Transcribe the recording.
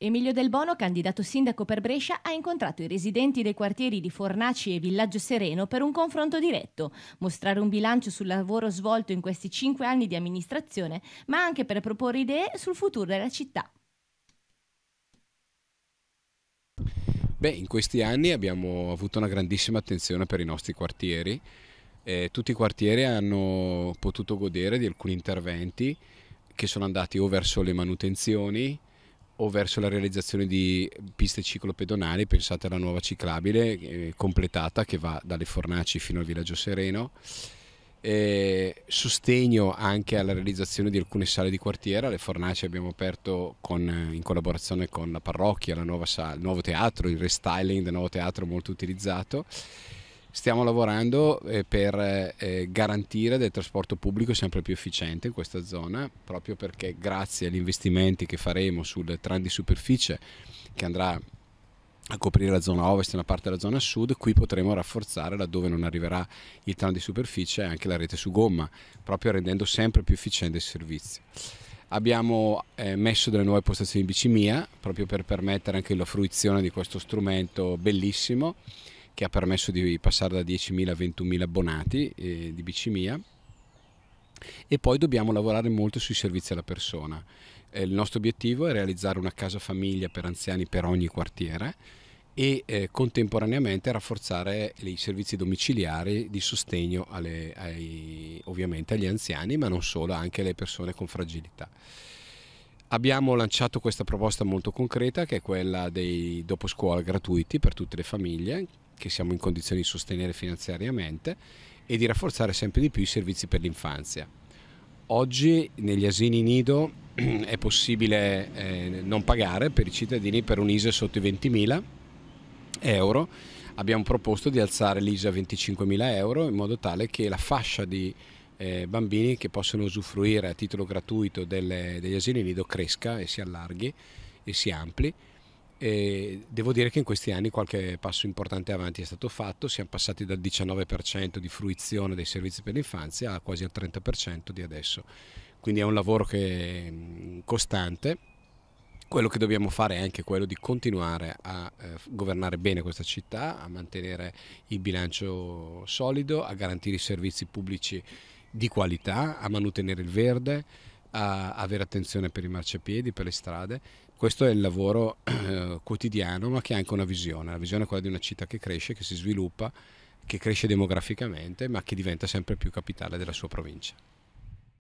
Emilio Del Bono, candidato sindaco per Brescia, ha incontrato i residenti dei quartieri di Fornaci e Villaggio Sereno per un confronto diretto, mostrare un bilancio sul lavoro svolto in questi cinque anni di amministrazione, ma anche per proporre idee sul futuro della città. Beh, in questi anni abbiamo avuto una grandissima attenzione per i nostri quartieri. Eh, tutti i quartieri hanno potuto godere di alcuni interventi che sono andati o verso le manutenzioni, o verso la realizzazione di piste ciclopedonali, pensate alla nuova ciclabile eh, completata che va dalle Fornaci fino al Villaggio Sereno. Eh, sostegno anche alla realizzazione di alcune sale di quartiera, le Fornaci abbiamo aperto con, eh, in collaborazione con la parrocchia la nuova sala, il nuovo teatro, il restyling del nuovo teatro molto utilizzato stiamo lavorando eh, per eh, garantire del trasporto pubblico sempre più efficiente in questa zona, proprio perché grazie agli investimenti che faremo sul tram di superficie che andrà a coprire la zona ovest e una parte della zona sud, qui potremo rafforzare laddove non arriverà il tram di superficie anche la rete su gomma, proprio rendendo sempre più efficiente il servizio. Abbiamo eh, messo delle nuove postazioni di bicimia proprio per permettere anche la fruizione di questo strumento bellissimo che ha permesso di passare da 10.000 a 21.000 abbonati eh, di Bicimia e poi dobbiamo lavorare molto sui servizi alla persona. Eh, il nostro obiettivo è realizzare una casa famiglia per anziani per ogni quartiere e eh, contemporaneamente rafforzare i servizi domiciliari di sostegno alle, ai, ovviamente agli anziani, ma non solo, anche alle persone con fragilità abbiamo lanciato questa proposta molto concreta che è quella dei dopo scuola gratuiti per tutte le famiglie che siamo in condizione di sostenere finanziariamente e di rafforzare sempre di più i servizi per l'infanzia. Oggi negli asini nido è possibile eh, non pagare per i cittadini per un ISE sotto i 20.000 euro. Abbiamo proposto di alzare l'ISE a 25.000 euro in modo tale che la fascia di eh, bambini che possono usufruire a titolo gratuito delle, degli asili nido cresca e si allarghi e si ampli. E devo dire che in questi anni qualche passo importante avanti è stato fatto, siamo passati dal 19% di fruizione dei servizi per l'infanzia a quasi al 30% di adesso, quindi è un lavoro che è costante. Quello che dobbiamo fare è anche quello di continuare a eh, governare bene questa città, a mantenere il bilancio solido, a garantire i servizi pubblici di qualità, a mantenere il verde, a avere attenzione per i marciapiedi, per le strade. Questo è il lavoro eh, quotidiano, ma che ha anche una visione. La visione è quella di una città che cresce, che si sviluppa, che cresce demograficamente, ma che diventa sempre più capitale della sua provincia.